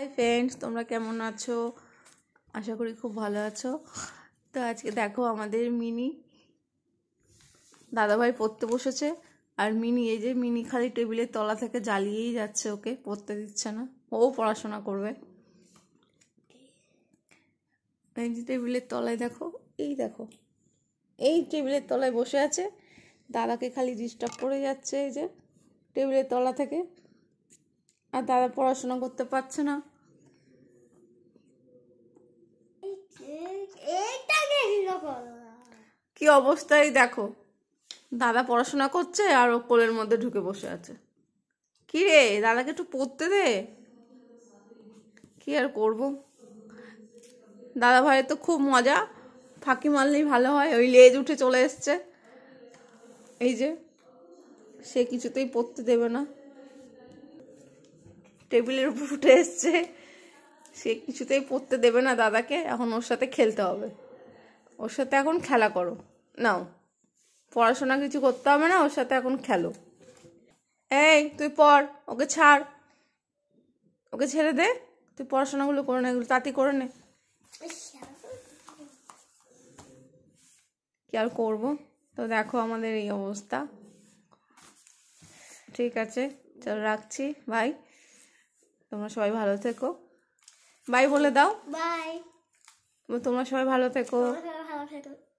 hi friends তোমরা কেমন আছো আশা করি খুব ভালো আছো তো আজকে দেখো আমাদের মিনি দাদাভাই পড়তে বসেছে আর মিনি এই যে মিনি খালি টেবিলের তলা থেকে জ্বালিয়েই যাচ্ছে ওকে পড়তে দিচ্ছে না ও পড়াশোনা করবে এই যে টেবিলের তলায় দেখো এই দেখো এই টেবিলের তলায় বসে আছে দাদাকে খালি ডিস্টার্ব করে যাচ্ছে এই যে টেবিলের তলা থেকে আর দাদা পড়াশোনা করতে পারছে না কি অবস্থায় দেখো দাদা পড়াশোনা করছে আর ও কোলের মধ্যে ঢুকে বসে আছে কি রে দাদাকে একটু পড়তে দে কি আর করব দাদা ভাইয়ের তো খুব মজা ফাঁকি মারলেই ভালো হয় ওই লেজ উঠে চলে এসছে এই যে সে কিছুতেই পড়তে দেবে না টেবিলের উপর উঠে এসছে সে কিছুতেই পড়তে দেবে না দাদাকে এখন ওর সাথে খেলতে হবে ওর সাথে এখন খেলা করো নাও পড়াশোনা কিছু করতে হবে না ওর সাথে এখন খেলো এই তুই পড় ওকে ছাড় ওকে ছেড়ে দে তুই পড়াশোনাগুলো করে নে এগুলো তাতি করে নে কি আর করবো তো দেখো আমাদের এই অবস্থা ঠিক আছে চলো রাখছি ভাই তোমরা সবাই ভালো থেকো ভাই বলে দাও তোমরা সবাই ভালো থেকো ভালো থেকো